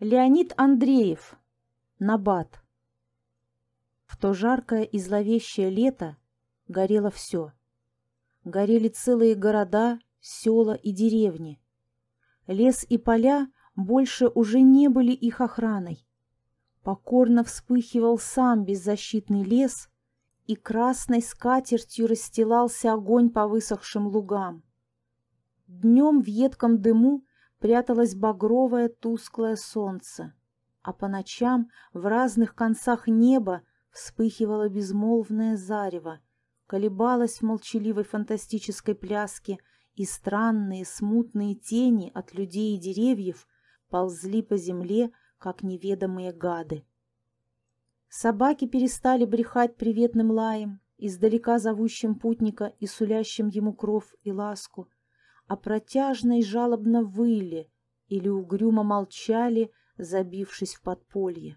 Леонид Андреев. Набат. В то жаркое и зловещее лето горело все. Горели целые города, села и деревни. Лес и поля больше уже не были их охраной. Покорно вспыхивал сам беззащитный лес, и красной скатертью расстилался огонь по высохшим лугам. Днем в едком дыму пряталось багровое тусклое солнце, а по ночам в разных концах неба вспыхивало безмолвное зарево, колебалось в молчаливой фантастической пляске, и странные смутные тени от людей и деревьев ползли по земле, как неведомые гады. Собаки перестали брехать приветным лаем, издалека зовущим путника и сулящим ему кров и ласку, а протяжно и жалобно выли или угрюмо молчали, забившись в подполье.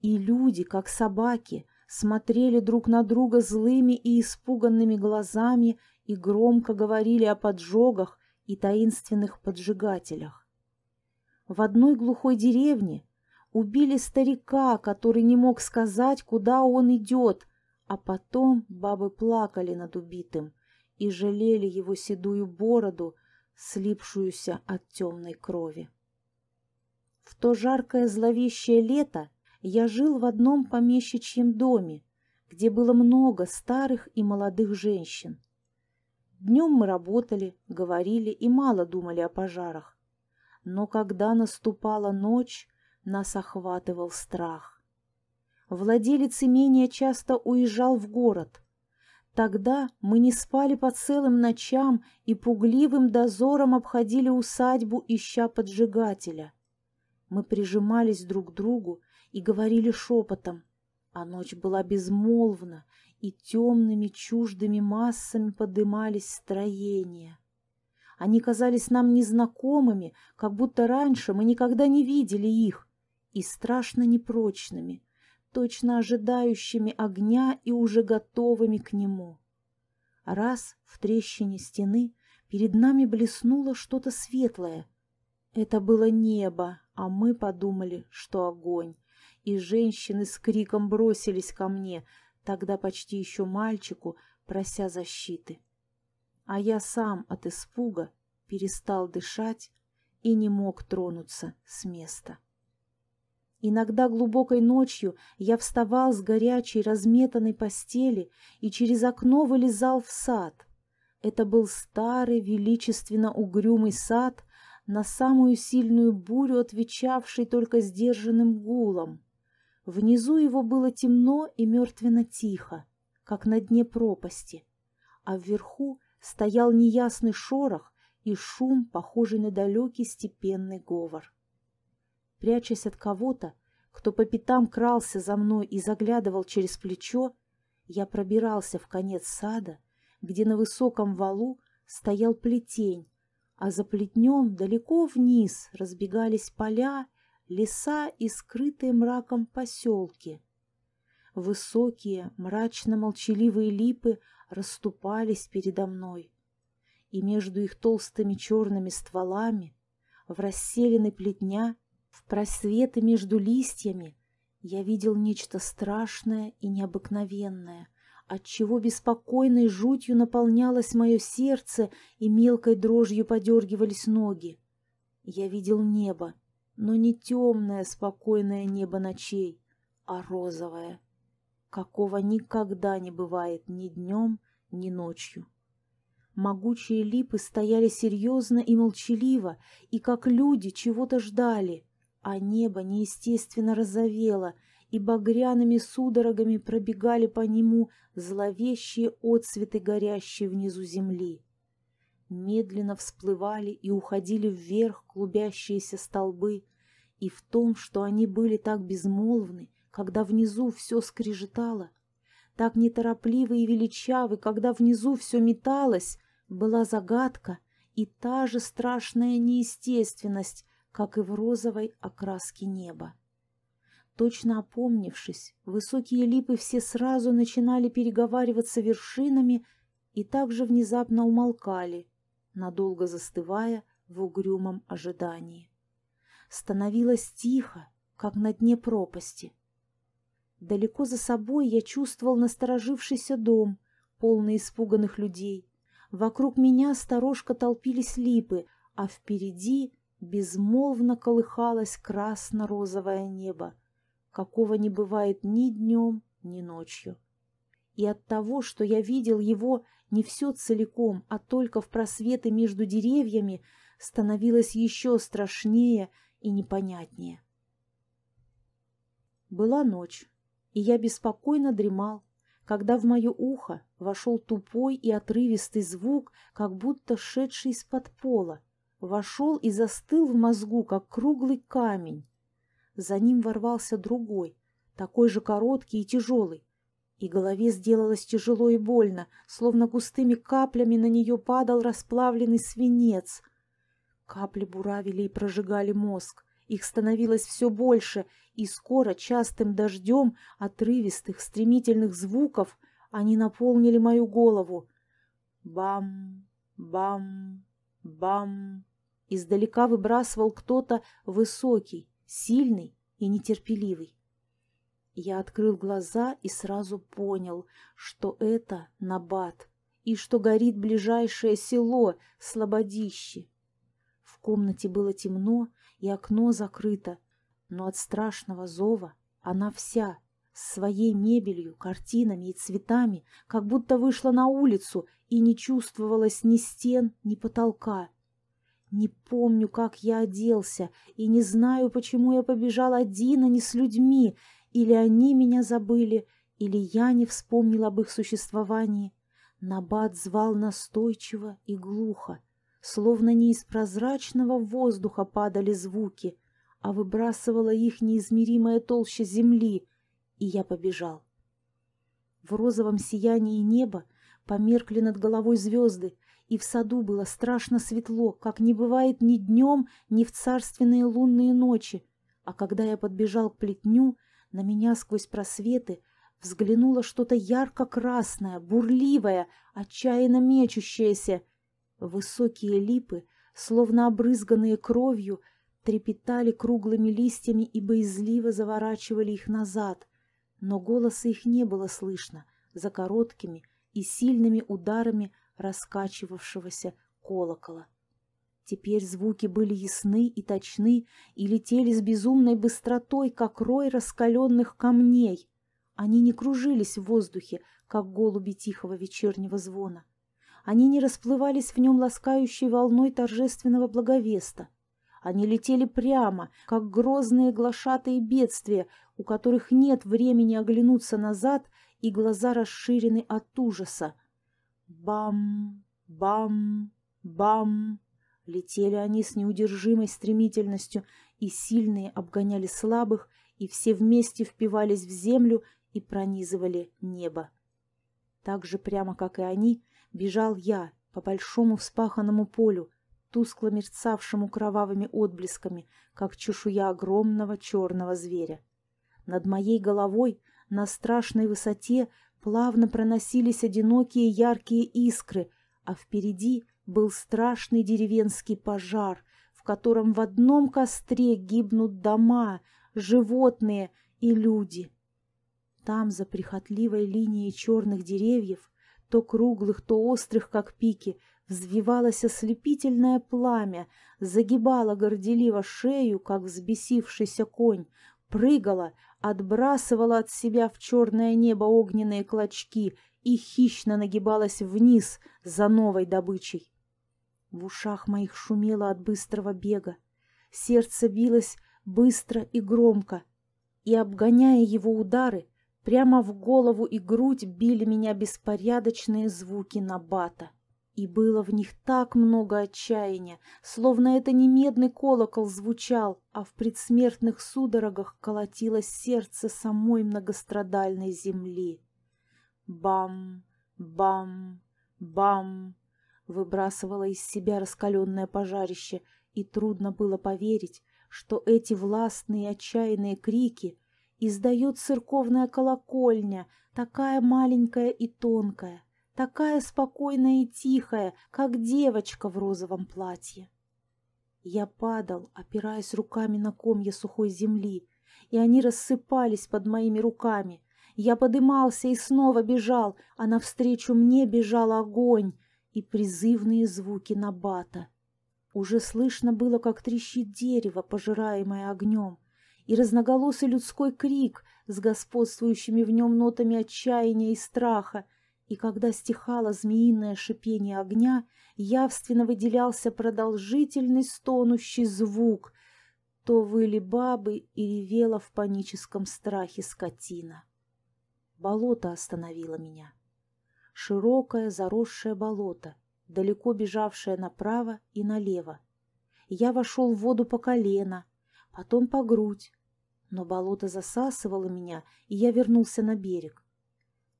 И люди, как собаки, смотрели друг на друга злыми и испуганными глазами и громко говорили о поджогах и таинственных поджигателях. В одной глухой деревне убили старика, который не мог сказать, куда он идет, а потом бабы плакали над убитым – и жалели его седую бороду, слипшуюся от темной крови. В то жаркое зловещее лето я жил в одном помещичьем доме, где было много старых и молодых женщин. Днем мы работали, говорили и мало думали о пожарах. Но когда наступала ночь, нас охватывал страх. Владелец имения часто уезжал в город, Тогда мы не спали по целым ночам и пугливым дозором обходили усадьбу, ища поджигателя. Мы прижимались друг к другу и говорили шепотом, а ночь была безмолвна, и темными чуждыми массами подымались строения. Они казались нам незнакомыми, как будто раньше мы никогда не видели их, и страшно непрочными — точно ожидающими огня и уже готовыми к нему. Раз в трещине стены перед нами блеснуло что-то светлое. Это было небо, а мы подумали, что огонь. И женщины с криком бросились ко мне, тогда почти еще мальчику, прося защиты. А я сам от испуга перестал дышать и не мог тронуться с места. Иногда глубокой ночью я вставал с горячей разметанной постели и через окно вылезал в сад. Это был старый, величественно угрюмый сад, на самую сильную бурю отвечавший только сдержанным гулом. Внизу его было темно и мертвенно тихо, как на дне пропасти, а вверху стоял неясный шорох и шум, похожий на далекий степенный говор прячась от кого-то, кто по пятам крался за мной и заглядывал через плечо, я пробирался в конец сада, где на высоком валу стоял плетень, а за плетнем далеко вниз разбегались поля, леса и скрытые мраком поселки. Высокие, мрачно-молчаливые липы расступались передо мной, и между их толстыми черными стволами в расселенной плетня в просветы между листьями я видел нечто страшное и необыкновенное, отчего беспокойной жутью наполнялось мое сердце и мелкой дрожью подергивались ноги. Я видел небо, но не темное спокойное небо ночей, а розовое, какого никогда не бывает ни днем, ни ночью. Могучие липы стояли серьезно и молчаливо, и как люди чего-то ждали — а небо неестественно разовело и багряными судорогами пробегали по нему зловещие отцветы горящие внизу земли. Медленно всплывали и уходили вверх клубящиеся столбы, и в том, что они были так безмолвны, когда внизу все скрежетало, так неторопливы и величавы, когда внизу все металось, была загадка и та же страшная неестественность, как и в розовой окраске неба. Точно опомнившись, высокие липы все сразу начинали переговариваться вершинами и также внезапно умолкали, надолго застывая в угрюмом ожидании. Становилось тихо, как на дне пропасти. Далеко за собой я чувствовал насторожившийся дом, полный испуганных людей. Вокруг меня сторожко толпились липы, а впереди безмолвно колыхалось красно-розовое небо, какого не бывает ни днем, ни ночью. И от того, что я видел его не все целиком, а только в просветы между деревьями, становилось еще страшнее и непонятнее. Была ночь, и я беспокойно дремал, когда в мое ухо вошел тупой и отрывистый звук, как будто шедший из-под пола — вошел и застыл в мозгу, как круглый камень. За ним ворвался другой, такой же короткий и тяжелый. И голове сделалось тяжело и больно, словно густыми каплями на нее падал расплавленный свинец. Капли буравили и прожигали мозг. Их становилось все больше, и скоро частым дождем отрывистых, стремительных звуков они наполнили мою голову. Бам, бам, бам издалека выбрасывал кто-то высокий, сильный и нетерпеливый. Я открыл глаза и сразу понял, что это Набат, и что горит ближайшее село Слободище. В комнате было темно, и окно закрыто, но от страшного зова она вся, с своей мебелью, картинами и цветами, как будто вышла на улицу и не чувствовалась ни стен, ни потолка — не помню, как я оделся, и не знаю, почему я побежал один, а не с людьми. Или они меня забыли, или я не вспомнил об их существовании. Набат звал настойчиво и глухо. Словно не из прозрачного воздуха падали звуки, а выбрасывала их неизмеримая толща земли, и я побежал. В розовом сиянии неба померкли над головой звезды, и в саду было страшно светло, как не бывает ни днем, ни в царственные лунные ночи. А когда я подбежал к плетню, на меня сквозь просветы взглянуло что-то ярко-красное, бурливое, отчаянно мечущееся. Высокие липы, словно обрызганные кровью, трепетали круглыми листьями и боязливо заворачивали их назад. Но голоса их не было слышно, за короткими и сильными ударами раскачивавшегося колокола. Теперь звуки были ясны и точны и летели с безумной быстротой, как рой раскаленных камней. Они не кружились в воздухе, как голуби тихого вечернего звона. Они не расплывались в нем ласкающей волной торжественного благовеста. Они летели прямо, как грозные глашатые бедствия, у которых нет времени оглянуться назад, и глаза расширены от ужаса, Бам, бам, бам. Летели они с неудержимой стремительностью, и сильные обгоняли слабых, и все вместе впивались в землю и пронизывали небо. Так же прямо, как и они, бежал я по большому вспаханному полю, тускло мерцавшему кровавыми отблесками, как чешуя огромного черного зверя. Над моей головой на страшной высоте Плавно проносились одинокие яркие искры, а впереди был страшный деревенский пожар, в котором в одном костре гибнут дома, животные и люди. Там, за прихотливой линией черных деревьев, то круглых, то острых, как пики, взвивалось ослепительное пламя, загибало горделиво шею, как взбесившийся конь, прыгало, отбрасывала от себя в черное небо огненные клочки и хищно нагибалась вниз за новой добычей. В ушах моих шумело от быстрого бега. Сердце билось быстро и громко, и, обгоняя его удары, прямо в голову и грудь били меня беспорядочные звуки набата. И было в них так много отчаяния, словно это не медный колокол звучал, а в предсмертных судорогах колотилось сердце самой многострадальной земли. Бам, бам, бам, выбрасывало из себя раскаленное пожарище, и трудно было поверить, что эти властные отчаянные крики издает церковная колокольня, такая маленькая и тонкая — такая спокойная и тихая, как девочка в розовом платье. Я падал, опираясь руками на комья сухой земли, и они рассыпались под моими руками. Я подымался и снова бежал, а навстречу мне бежал огонь и призывные звуки набата. Уже слышно было, как трещит дерево, пожираемое огнем, и разноголосый людской крик с господствующими в нем нотами отчаяния и страха, и когда стихало змеиное шипение огня, явственно выделялся продолжительный стонущий звук, то выли бабы и ревела в паническом страхе скотина. Болото остановило меня. Широкое, заросшее болото, далеко бежавшее направо и налево. Я вошел в воду по колено, потом по грудь, но болото засасывало меня, и я вернулся на берег.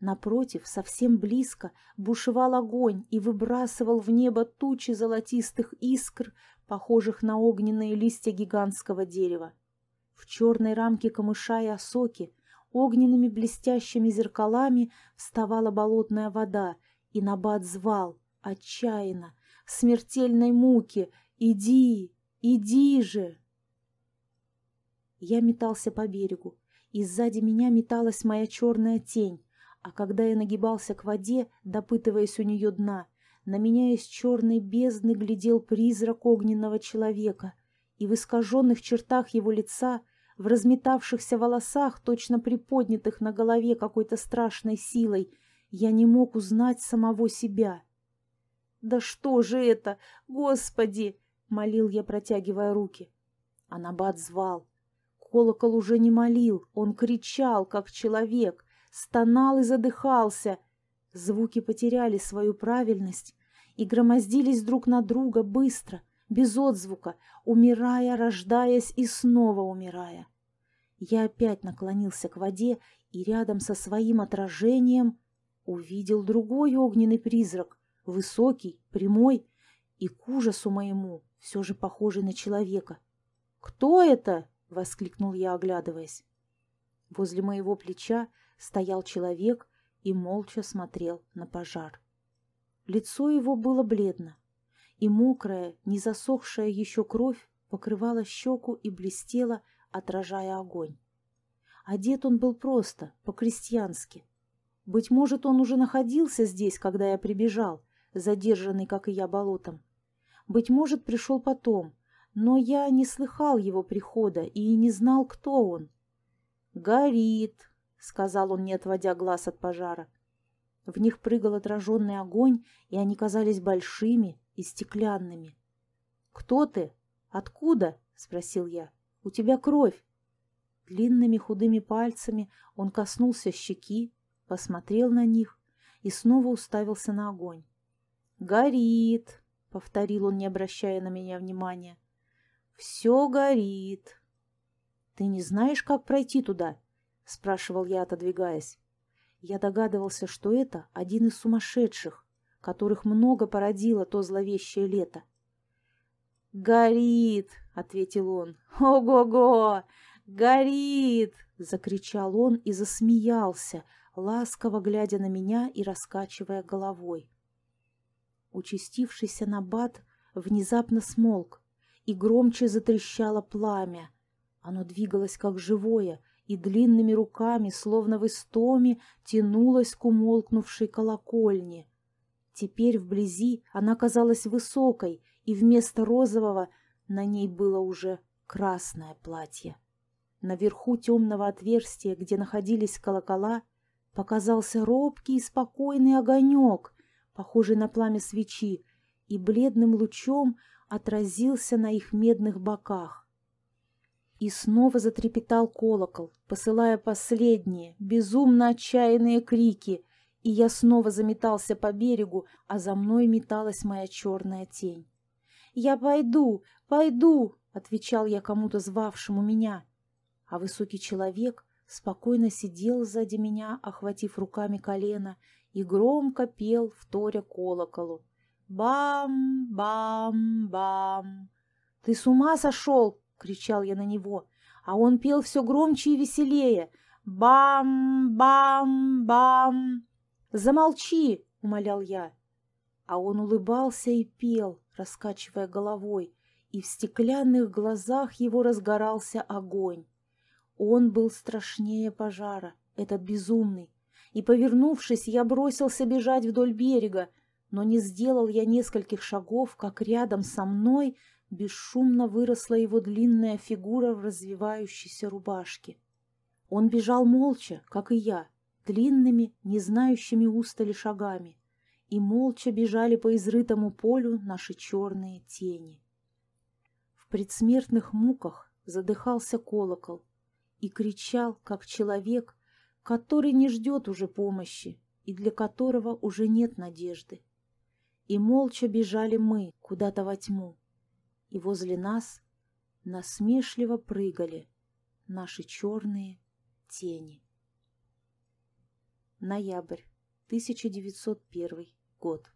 Напротив, совсем близко, бушевал огонь и выбрасывал в небо тучи золотистых искр, похожих на огненные листья гигантского дерева. В черной рамке камыша и осоки огненными блестящими зеркалами вставала болотная вода, и Набат звал, отчаянно, в смертельной муке «Иди! Иди же!» Я метался по берегу, и сзади меня металась моя черная тень, а когда я нагибался к воде, допытываясь у нее дна, на меня из черной бездны глядел призрак огненного человека, и в искаженных чертах его лица, в разметавшихся волосах, точно приподнятых на голове какой-то страшной силой, я не мог узнать самого себя. «Да что же это? Господи!» — молил я, протягивая руки. Анабат звал. Колокол уже не молил, он кричал, как человек, стонал и задыхался. Звуки потеряли свою правильность и громоздились друг на друга быстро, без отзвука, умирая, рождаясь и снова умирая. Я опять наклонился к воде и рядом со своим отражением увидел другой огненный призрак, высокий, прямой и к ужасу моему все же похожий на человека. «Кто это?» — воскликнул я, оглядываясь. Возле моего плеча стоял человек и молча смотрел на пожар. Лицо его было бледно, и мокрая, не засохшая еще кровь покрывала щеку и блестела, отражая огонь. Одет он был просто, по-крестьянски. Быть может, он уже находился здесь, когда я прибежал, задержанный, как и я, болотом. Быть может, пришел потом, но я не слыхал его прихода и не знал, кто он. «Горит!» — сказал он, не отводя глаз от пожара. В них прыгал отраженный огонь, и они казались большими и стеклянными. «Кто ты? Откуда?» — спросил я. «У тебя кровь!» Длинными худыми пальцами он коснулся щеки, посмотрел на них и снова уставился на огонь. «Горит!» — повторил он, не обращая на меня внимания. «Все горит!» «Ты не знаешь, как пройти туда?» спрашивал я, отодвигаясь. Я догадывался, что это один из сумасшедших, которых много породило то зловещее лето. «Горит!» — ответил он. «Ого-го! Горит!» — закричал он и засмеялся, ласково глядя на меня и раскачивая головой. Участившийся набат внезапно смолк, и громче затрещало пламя. Оно двигалось как живое, и длинными руками, словно в истоме, тянулась к умолкнувшей колокольне. Теперь вблизи она казалась высокой, и вместо розового на ней было уже красное платье. Наверху темного отверстия, где находились колокола, показался робкий и спокойный огонек, похожий на пламя свечи, и бледным лучом отразился на их медных боках. И снова затрепетал колокол, посылая последние, безумно отчаянные крики, и я снова заметался по берегу, а за мной металась моя черная тень. «Я пойду, пойду!» — отвечал я кому-то звавшему меня. А высокий человек спокойно сидел сзади меня, охватив руками колено, и громко пел, вторя колоколу. «Бам-бам-бам!» «Ты с ума сошел!» кричал я на него, а он пел все громче и веселее. «Бам-бам-бам!» «Замолчи!» — умолял я. А он улыбался и пел, раскачивая головой, и в стеклянных глазах его разгорался огонь. Он был страшнее пожара, этот безумный. И, повернувшись, я бросился бежать вдоль берега, но не сделал я нескольких шагов, как рядом со мной бесшумно выросла его длинная фигура в развивающейся рубашке. Он бежал молча, как и я, длинными, не знающими устали шагами, и молча бежали по изрытому полю наши черные тени. В предсмертных муках задыхался колокол и кричал, как человек, который не ждет уже помощи и для которого уже нет надежды. И молча бежали мы куда-то во тьму, и возле нас насмешливо прыгали наши черные тени. Ноябрь 1901 год.